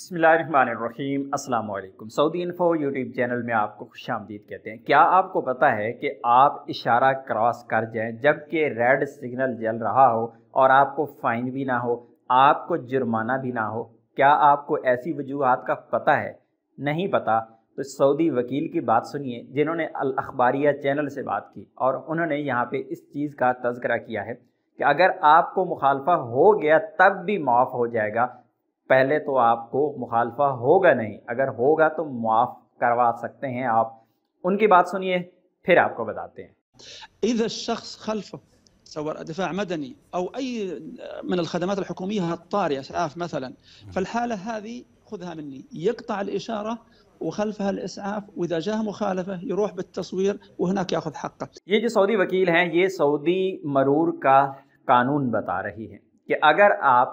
बसमीम् अल्लाम Saudi info YouTube channel में आपको खुश आमदीद कहते हैं क्या आपको पता है कि आप इशारा क्रॉस कर जाएं जबकि रेड सिग्नल जल रहा हो और आपको फ़ाइन भी ना हो आपको जुर्माना भी ना हो क्या आपको ऐसी वजूहत का पता है नहीं पता तो सऊदी वकील की बात सुनिए जिन्होंने अखबारिया चैनल से बात की और उन्होंने यहाँ पर इस चीज़ का तस्करा किया है कि अगर आपको मुखालफा हो गया तब भी माफ़ हो जाएगा पहले तो आपको मुखालफा होगा नहीं अगर होगा तो मुआफ़ करवा सकते हैं आप उनकी बात सुनिए फिर आपको बताते हैं إذا الشخص خلفه سواء دفاع مدني أو أي من الخدمات الحكومية الطارئة إسعاف مثلا فالحالة هذه خذها مني يقطع الإشارة وخلفها الإسعاف وإذا جاه مخالفة يروح بالتصوير وهناك يأخذ حقه ये जो सऊदी वकील हैं ये सऊदी मरूर का कानून बता रही है कि अगर आप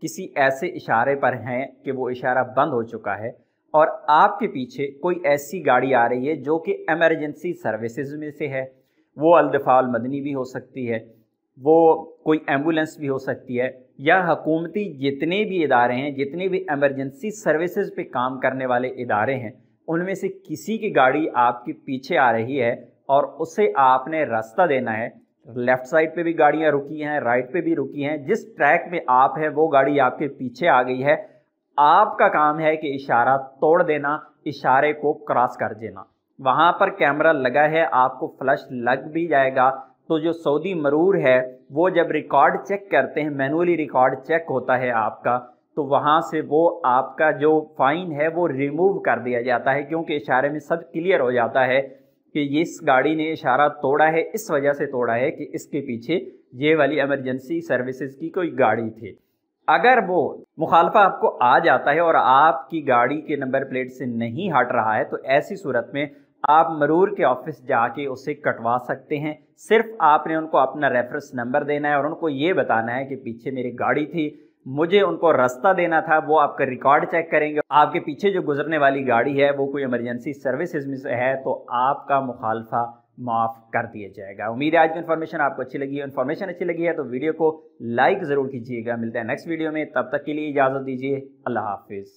किसी ऐसे इशारे पर हैं कि वो इशारा बंद हो चुका है और आपके पीछे कोई ऐसी गाड़ी आ रही है जो कि एमरजेंसी सर्विसेज में से है वो अलदफ़ाल मदनी भी हो सकती है वो कोई एम्बुलेंस भी हो सकती है या हकूमती जितने भी इदारे हैं जितने भी एमरजेंसी सर्विसेज पे काम करने वाले इदारे हैं उनमें से किसी की गाड़ी आपके पीछे आ रही है और उसे आपने रास्ता देना है लेफ्ट साइड पे भी गाड़ियां रुकी हैं राइट पे भी रुकी हैं जिस ट्रैक में आप हैं वो गाड़ी आपके पीछे आ गई है आपका काम है कि इशारा तोड़ देना इशारे को क्रॉस कर देना वहाँ पर कैमरा लगा है आपको फ्लश लग भी जाएगा तो जो सऊदी मरूर है वो जब रिकॉर्ड चेक करते हैं मैनुअली रिकॉर्ड चेक होता है आपका तो वहाँ से वो आपका जो फाइन है वो रिमूव कर दिया जाता है क्योंकि इशारे में सब क्लियर हो जाता है कि ये इस गाड़ी ने इशारा तोड़ा है इस वजह से तोड़ा है कि इसके पीछे ये वाली एमरजेंसी सर्विसेज की कोई गाड़ी थी अगर वो मुखालफा आपको आ जाता है और आपकी गाड़ी के नंबर प्लेट से नहीं हट रहा है तो ऐसी सूरत में आप मरूर के ऑफिस जाके उसे कटवा सकते हैं सिर्फ आपने उनको अपना रेफरेंस नंबर देना है और उनको ये बताना है कि पीछे मेरी गाड़ी थी मुझे उनको रास्ता देना था वो आपका रिकॉर्ड चेक करेंगे आपके पीछे जो गुजरने वाली गाड़ी है वो कोई इमरजेंसी सर्विस में से है तो आपका मुखालफा माफ़ कर दिया जाएगा उम्मीद है आज की इन्फॉर्मेशन आपको अच्छी लगी है इन्फॉर्मेशन अच्छी लगी है तो वीडियो को लाइक ज़रूर कीजिएगा मिलते हैं नेक्स्ट वीडियो में तब तक के लिए इजाज़त दीजिए अल्लाह हाफिज़